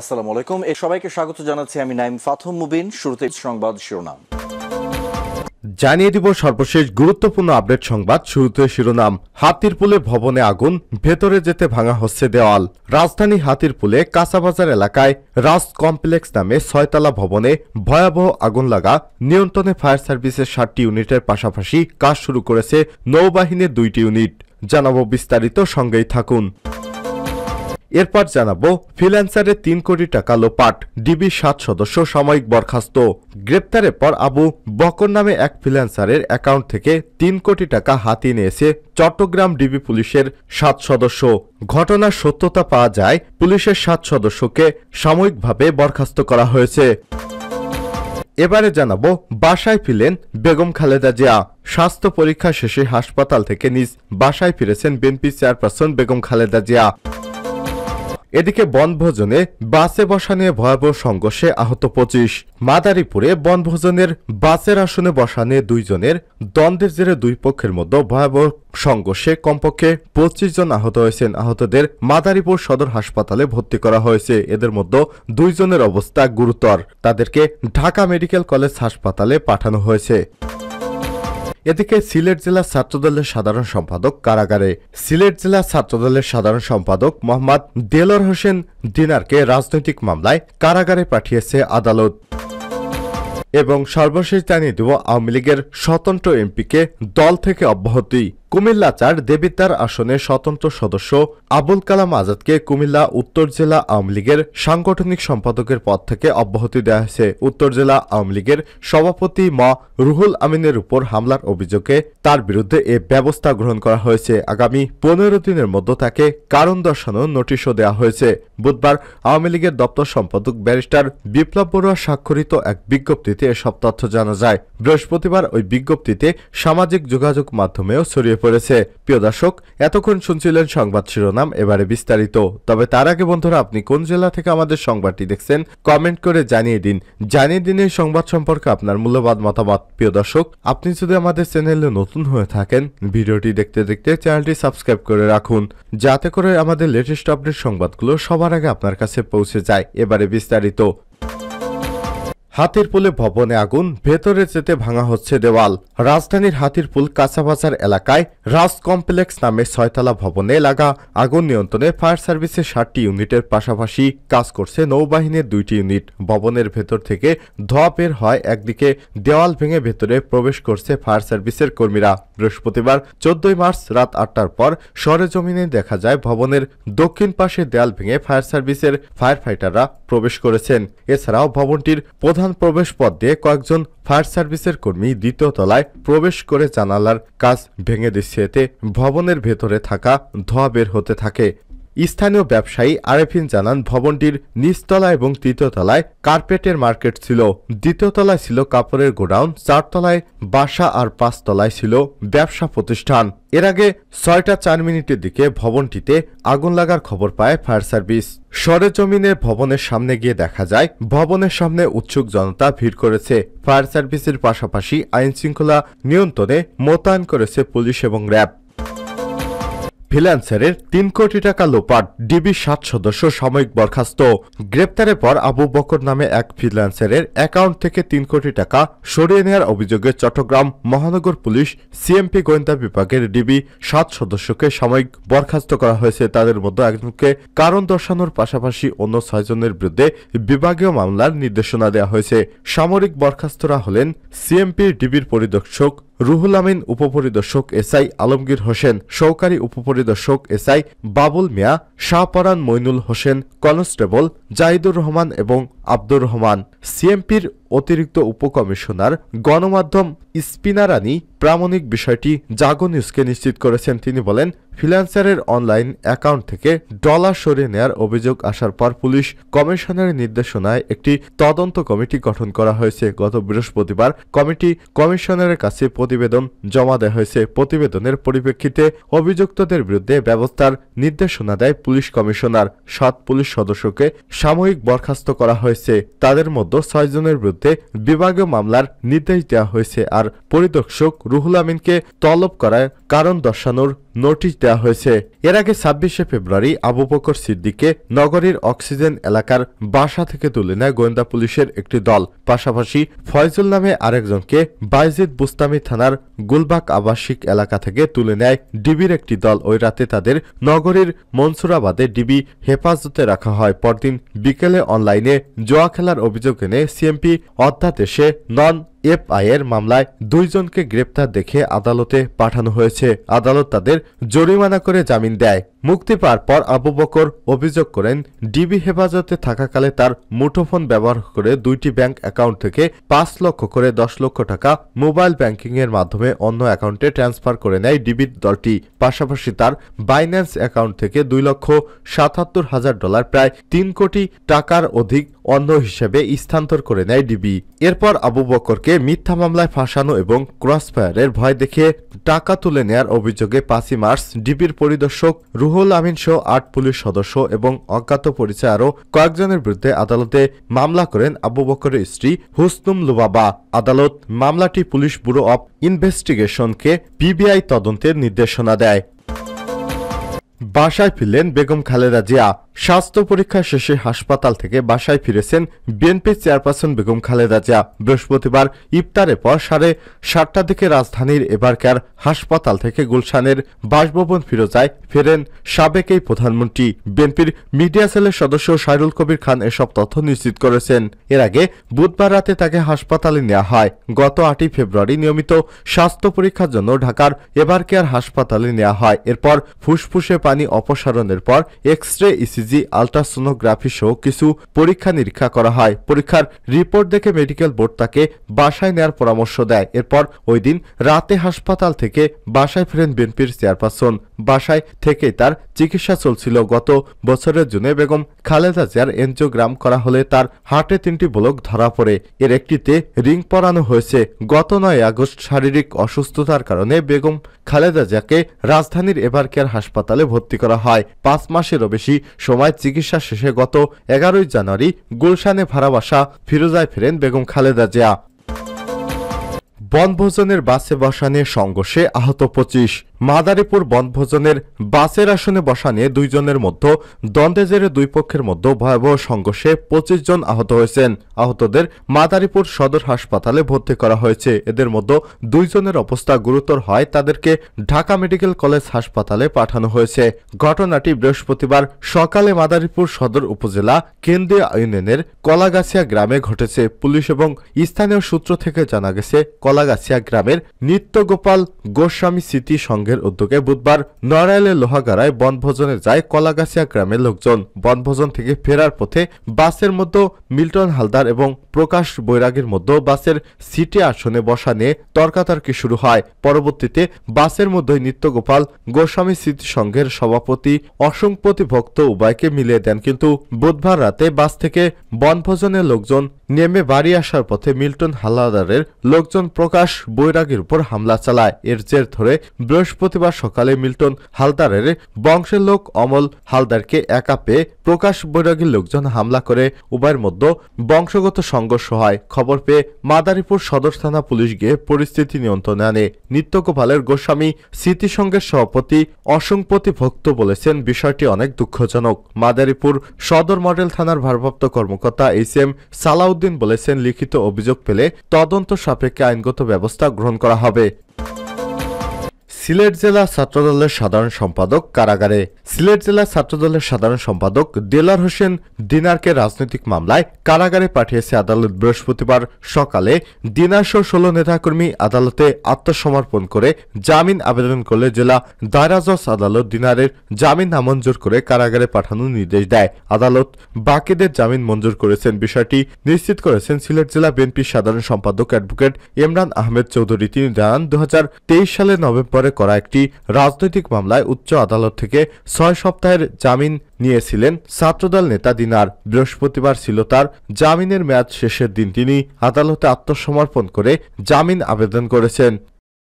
আসসালামু আলাইকুম এ সবাইকে স্বাগত জানাচ্ছি আমি নাইম ফাথম মুবিন শুরুতে সংবাদ শিরোনাম জানিয়ে দিব সর্বশেষ গুরুত্বপূর্ণ আপডেট সংবাদ শুরুতে শিরোনাম হাতিরপুলে ভবনে আগুন ভেতরে যেতে ভাঙা হচ্ছে দেওয়াল রাজধানী হাতিরপুলে কাঁচাবাজার এলাকায় রাজ কমপ্লেক্স নামে ছয়তলা ভবনে ভয়াবহ আগুন লাগা নিয়ন্ত্রণে ফায়ার সার্ভিসের ষাটটি ইউনিটের পাশাপাশি কাজ শুরু করেছে নৌবাহিনীর দুইটি ইউনিট জানাব বিস্তারিত সঙ্গেই থাকুন এরপর জানাবো ফ্রিল্যান্সারের তিন কোটি টাকা লোপাট ডিবি সাত সদস্য সাময়িক বরখাস্ত গ্রেপ্তারের পর আবু বকর নামে এক ফ্রিল্যান্সারের অ্যাকাউন্ট থেকে তিন কোটি টাকা হাতিয়ে নিয়েছে চট্টগ্রাম ডিবি পুলিশের সাত সদস্য ঘটনার সত্যতা পাওয়া যায় পুলিশের সাত সদস্যকে সাময়িকভাবে বরখাস্ত করা হয়েছে এবারে জানাবো বাসায় ফিরলেন বেগম খালেদা জিয়া স্বাস্থ্য পরীক্ষা শেষে হাসপাতাল থেকে নিজ বাসায় ফিরেছেন বিএনপি চেয়ারপারসন বেগম খালেদা জিয়া এদিকে বনভোজনে বাসে বসা নিয়ে ভয়াবহ সংঘর্ষে আহত পঁচিশ মাদারীপুরে বনভোজনের বাসের আসনে বসা নিয়ে দুইজনের দ্বন্দ্বের জেরে দুই পক্ষের মধ্যে ভয়াবহ সংঘর্ষে কমপক্ষে পঁচিশ জন আহত হয়েছেন আহতদের মাদারীপুর সদর হাসপাতালে ভর্তি করা হয়েছে এদের মধ্যে দুইজনের অবস্থা গুরুতর তাদেরকে ঢাকা মেডিকেল কলেজ হাসপাতালে পাঠানো হয়েছে এদিকে সিলেট জেলা ছাত্রদলের সাধারণ সম্পাদক কারাগারে সিলেট জেলা ছাত্রদলের সাধারণ সম্পাদক মোহাম্মদ দেলর হোসেন দিনারকে রাজনৈতিক মামলায় কারাগারে পাঠিয়েছে আদালত এবং সর্বশেষ জানিয়ে দেব আওয়ামী লীগের স্বতন্ত্র এমপিকে দল থেকে অব্যাহতি কুমিল্লা চার দেবিদ্বার আসনে স্বতন্ত্র সদস্য আবুল কালাম আজাদকে কুমিল্লা উত্তর জেলা আওয়ামী লীগের সাংগঠনিক সম্পাদকের পদ থেকে অব্যাহতি দেওয়া হয়েছে উত্তর জেলা আওয়ামী লীগের সভাপতি ম রুহুল আমিনের উপর হামলার অভিযোগে তার বিরুদ্ধে এ ব্যবস্থা গ্রহণ করা হয়েছে আগামী পনেরো দিনের মধ্যে তাকে কারণ দর্শানো নোটিশও দেওয়া হয়েছে বুধবার আওয়ামী লীগের দপ্তর সম্পাদক ব্যারিস্টার বিপ্লব বড়ুয়া স্বাক্ষরিত এক বিজ্ঞপ্তিতে এসব তথ্য জানা যায় বৃহস্পতিবার ওই বিজ্ঞপ্তিতে সামাজিক যোগাযোগ মাধ্যমেও ছড়িয়ে পড়েছে প্রিয় দর্শক এতক্ষণ শুনছিলেন সংবাদ শিরোনাম এবারে বিস্তারিত তবে তার আগে বন্ধুরা আপনি কোন জেলা থেকে আমাদের সংবাদটি দেখছেন কমেন্ট করে জানিয়ে দিন জানিয়ে দিন এই সংবাদ সম্পর্কে আপনার মূল্যবাদ মতামত প্রিয় দর্শক আপনি যদি আমাদের চ্যানেলে নতুন হয়ে থাকেন ভিডিওটি দেখতে দেখতে চ্যানেলটি সাবস্ক্রাইব করে রাখুন যাতে করে আমাদের লেটেস্ট আপডেট সংবাদগুলো সবার আগে আপনার কাছে পৌঁছে যায় এবারে বিস্তারিত পুলে ভবনে আগুন ভেতরে যেতে ভাঙা হচ্ছে দেওয়াল রাজধানীর হাতিরপুল কাঁচাবাজার এলাকায় রাজ কমপ্লেক্স নামে ছয়তলা ভবনে লাগা আগুন নিয়ন্ত্রণে ফায়ার সার্ভিসের ষাটটি ইউনিটের পাশাপাশি কাজ করছে নৌবাহিনীর দুইটি ইউনিট ভবনের ভেতর থেকে ধোয়া বের হয় একদিকে দেওয়াল ভেঙে ভেতরে প্রবেশ করছে ফায়ার সার্ভিসের কর্মীরা বৃহস্পতিবার চোদ্দই মার্চ রাত আটটার পর সরেজমিনে দেখা যায় ভবনের দক্ষিণ পাশে দেয়াল ভেঙে ফায়ার সার্ভিসের ফায়ার ফাইটাররা প্রবেশ করেছেন এছাড়াও ভবনটির প্রধান প্রধান প্রবেশ পথ দিয়ে কয়েকজন ফায়ার সার্ভিসের কর্মী দ্বিতীয় তলায় প্রবেশ করে জানালার কাজ ভেঙে দিচ্ছে এতে ভবনের ভেতরে থাকা ধোয়া বের হতে থাকে স্থানীয় ব্যবসায়ী আরেফিন জানান ভবনটির নিচতলা এবং তৃতীয়তলায় কার্পেটের মার্কেট ছিল দ্বিতীয়তলায় ছিল কাপড়ের গোডাউন চারতলায় বাসা আর পাঁচতলায় ছিল ব্যবসা প্রতিষ্ঠান এর আগে ছয়টা চার মিনিটের দিকে ভবনটিতে আগুন লাগার খবর পায় ফায়ার সার্ভিস সরেজমিনে ভবনের সামনে গিয়ে দেখা যায় ভবনের সামনে উৎসুক জনতা ভিড় করেছে ফায়ার সার্ভিসের পাশাপাশি আইনশৃঙ্খলা নিয়ন্ত্রণে মোতায়েন করেছে পুলিশ এবং র্যাব ফ্রিল্যান্সারের তিন কোটি টাকা লোপাট ডিবি সাত সদস্য সাময়িক বরখাস্ত গ্রেপ্তারের পর আবু বকর নামে এক ফ্রিল্যান্সারের অ্যাকাউন্ট থেকে তিন কোটি টাকা সরিয়ে নেওয়ার অভিযোগে চট্টগ্রাম মহানগর পুলিশ সিএমপি গোয়েন্দা বিভাগের ডিবি সাত সদস্যকে সাময়িক বরখাস্ত করা হয়েছে তাদের মধ্যে একজনকে কারণ দর্শানোর পাশাপাশি অন্য ছয়জনের বিরুদ্ধে বিভাগীয় মামলার নির্দেশনা দেওয়া হয়েছে সামরিক বরখাস্তরা হলেন সিএমপি ডিবির পরিদর্শক রুহুল আমিন উপপরিদর্শক এসআই আলমগীর হোসেন সহকারী উপপরিদর্শক এসআই বাবুল মিয়া শাহপরান মইনুল হোসেন কনস্টেবল জাহিদুর রহমান এবং আব্দুর রহমান সিএমপির অতিরিক্ত উপকমিশনার গণমাধ্যম স্পিনারানি প্রামাণিক বিষয়টি জাগো নিউজকে নিশ্চিত করেছেন তিনি বলেন ফিলান্সারের অনলাইন অ্যাকাউন্ট থেকে ডলার সরিয়ে নেয়ার অভিযোগ আসার পর পুলিশ কমিশনের নির্দেশনায় একটি তদন্ত কমিটি গঠন করা হয়েছে গত বৃহস্পতিবার কমিটি কমিশনারের কাছে প্রতিবেদন জমা দেওয়া হয়েছে প্রতিবেদনের পরিপ্রেক্ষিতে অভিযুক্তদের বিরুদ্ধে ব্যবস্থার নির্দেশনা দেয় পুলিশ কমিশনার সাত পুলিশ সদস্যকে সাময়িক বরখাস্ত করা হয়েছে তাদের মধ্যে ছয়জনের বিরুদ্ধে পেতে বিভাগীয় মামলার নির্দেশ দেওয়া হয়েছে আর পরিদর্শক রুহুল আমিনকে তলব করায় কারণ দর্শানোর নোটিশ দেওয়া হয়েছে এর আগে ছাব্বিশে ফেব্রুয়ারি আবু বকর সিদ্দিককে নগরীর অক্সিজেন এলাকার বাসা থেকে তুলে নেয় গোয়েন্দা পুলিশের একটি দল পাশাপাশি ফয়জুল নামে আরেকজনকে বাইজিদ বুস্তামি থানার গুলবাগ আবাসিক এলাকা থেকে তুলে নেয় ডিবির একটি দল ওই রাতে তাদের নগরীর মনসুরাবাদে ডিবি হেফাজতে রাখা হয় পরদিন বিকেলে অনলাইনে জোয়া খেলার অভিযোগ এনে সিএমপি অধ্যাদেশে নন এর মামলায় দুইজনকে গ্রেপ্তার দেখে আদালতে পাঠানো হয়েছে আদালত তাদের জরিমানা করে জামিন দেয় মুক্তি পাওয়ার পর আবু বকর অভিযোগ করেন ডিবি হেফাজতে থাকাকালে তার মুঠোফোন ব্যবহার করে দুইটি ব্যাংক অ্যাকাউন্ট থেকে পাঁচ লক্ষ করে দশ লক্ষ টাকা মোবাইল ব্যাংকিংয়ের মাধ্যমে অন্য অ্যাকাউন্টে ট্রান্সফার করে নেয় ডিবির দলটি পাশাপাশি তার বাইন্যান্স অ্যাকাউন্ট থেকে দুই লক্ষ সাতাত্তর হাজার ডলার প্রায় তিন কোটি টাকার অধিক অন্য হিসেবে স্থানান্তর করে নেয় ডিবি এরপর আবু বকরকে মিথ্যা মামলায় ফাঁসানো এবং ক্রসফায়ারের ভয় দেখে টাকা তুলে নেয়ার অভিযোগে পাঁচই মার্চ ডিবির পরিদর্শক রুহ রুহুল আমিন সহ আট পুলিশ সদস্য এবং অজ্ঞাত পরিচয় আরও কয়েকজনের বিরুদ্ধে আদালতে মামলা করেন আবু বকরের স্ত্রী হুসনুম লুবাবা আদালত মামলাটি পুলিশ ব্যুরো অব ইনভেস্টিগেশনকে পিবিআই তদন্তের নির্দেশনা দেয় বাসায় ফিরলেন বেগম খালেদা জিয়া স্বাস্থ্য পরীক্ষা শেষে হাসপাতাল থেকে বাসায় ফিরেছেন বিএনপি চেয়ারপারসন বেগম খালেদা জিয়া বৃহস্পতিবার ইফতারের পর সাড়ে সাতটার দিকে রাজধানীর এবারকার হাসপাতাল থেকে গুলশানের বাসভবন ফিরোজায় ফেরেন সাবেক এই প্রধানমন্ত্রী বিএনপির মিডিয়া সেলের সদস্য সাইরুল কবির খান এসব তথ্য নিশ্চিত করেছেন এর আগে বুধবার রাতে তাকে হাসপাতালে নেওয়া হয় গত আটই ফেব্রুয়ারি নিয়মিত স্বাস্থ্য পরীক্ষার জন্য ঢাকার এবারকার হাসপাতালে নেওয়া হয় এরপর ফুসফুসে পায় পানি অপসারণের পর এক্স রে ইসিজি আলট্রাসোনোগ্রাফি সহ কিছু পরীক্ষা নিরীক্ষা করা হয় পরীক্ষার রিপোর্ট দেখে মেডিকেল বোর্ড তাকে বাসায় নেয়ার পরামর্শ দেয় এরপর ওই দিন রাতে হাসপাতাল থেকে বাসায় ফেরেন বিএনপির চেয়ারপারসন বাসায় থেকে তার চিকিৎসা চলছিল গত বছরের জুনে বেগম খালেদা জিয়ার এনজিওগ্রাম করা হলে তার হার্টে তিনটি ব্লক ধরা পড়ে এর একটিতে রিং পরানো হয়েছে গত নয় আগস্ট শারীরিক অসুস্থতার কারণে বেগম খালেদা জিয়াকে রাজধানীর কেয়ার হাসপাতালে ভর্তি করা হয় পাঁচ মাসেরও বেশি সময় চিকিৎসা শেষে গত এগারোই জানুয়ারি গুলশানে ভাড়াবাসা ফিরোজায় ফেরেন বেগম খালেদা জিয়া বনভোজনের বাসে বসানে সংঘর্ষে আহত পঁচিশ মাদারীপুর বনভোজনের বাসের আসনে বসা নিয়ে দুইজনের মধ্যে দ্বন্দ্বে জেরে দুই পক্ষের মধ্যে ভয়াবহ সংঘর্ষে পঁচিশ জন আহত হয়েছেন আহতদের মাদারীপুর সদর হাসপাতালে ভর্তি করা হয়েছে এদের মধ্যে দুইজনের অবস্থা গুরুতর হয় তাদেরকে ঢাকা মেডিকেল কলেজ হাসপাতালে পাঠানো হয়েছে ঘটনাটি বৃহস্পতিবার সকালে মাদারীপুর সদর উপজেলা কেন্দ্রীয় ইউনিয়নের কলাগাছিয়া গ্রামে ঘটেছে পুলিশ এবং স্থানীয় সূত্র থেকে জানা গেছে কলাগাছিয়া গ্রামের নিত্যগোপাল গোস্বামী স্মৃতি সংঘের বিভাগের উদ্যোগে বুধবার নড়াইলের লোহাগাড়ায় বনভোজনে যায় কলাগাছিয়া গ্রামের লোকজন বনভোজন থেকে ফেরার পথে বাসের মধ্যে মিল্টন হালদার এবং প্রকাশ বৈরাগের মধ্যে বাসের সিটে আসনে বসা নিয়ে তর্কাতর্কি শুরু হয় পরবর্তীতে বাসের মধ্যে নিত্যগোপাল গোস্বামী স্মৃতি সংঘের সভাপতি অসংপতি ভক্ত উভয়কে মিলিয়ে দেন কিন্তু বুধবার রাতে বাস থেকে বনভোজনের লোকজন নেমে বাড়ি আসার পথে মিল্টন হালাদারের লোকজন প্রকাশ বৈরাগীর উপর হামলা চালায় এর জের ধরে বৃহস্পতিবার সকালে মিল্টন হালদারের বংশের লোক অমল হালদারকে একা পেয়ে প্রকাশ বৈরাগীর লোকজন হামলা করে উভয়ের মধ্যে বংশগত সংঘর্ষ হয় খবর পেয়ে মাদারীপুর সদর থানা পুলিশ গিয়ে পরিস্থিতি নিয়ন্ত্রণে আনে নিত্যগোপালের গোস্বামী স্মৃতিসংঘের সভাপতি অসংপতি ভক্ত বলেছেন বিষয়টি অনেক দুঃখজনক মাদারীপুর সদর মডেল থানার ভারপ্রাপ্ত কর্মকর্তা এস এম সালাউ আলাউদ্দিন বলেছেন লিখিত অভিযোগ পেলে তদন্ত সাপেক্ষে আইনগত ব্যবস্থা গ্রহণ করা হবে সিলেট জেলা ছাত্রদলের সাধারণ সম্পাদক কারাগারে সিলেট জেলা ছাত্রদলের সাধারণ সম্পাদক দেলার হোসেন দিনারকে রাজনৈতিক মামলায় কারাগারে পাঠিয়েছে আদালত বৃহস্পতিবার সকালে দিনারসহ ষোলো নেতাকর্মী আদালতে আত্মসমর্পণ করে জামিন আবেদন করলে জেলা দায়রাজ আদালত দিনারের জামিন নামঞ্জুর করে কারাগারে পাঠানোর নির্দেশ দেয় আদালত বাকিদের জামিন মঞ্জুর করেছেন বিষয়টি নিশ্চিত করেছেন সিলেট জেলা বিএনপির সাধারণ সম্পাদক অ্যাডভোকেট ইমরান আহমেদ চৌধুরী তিনি জানান দু সালের নভেম্বরে করা একটি রাজনৈতিক মামলায় উচ্চ আদালত থেকে ছয় সপ্তাহের জামিন নিয়েছিলেন ছাত্রদল নেতা দিনার বৃহস্পতিবার ছিল তার জামিনের মেয়াদ শেষের দিন তিনি আদালতে আত্মসমর্পণ করে জামিন আবেদন করেছেন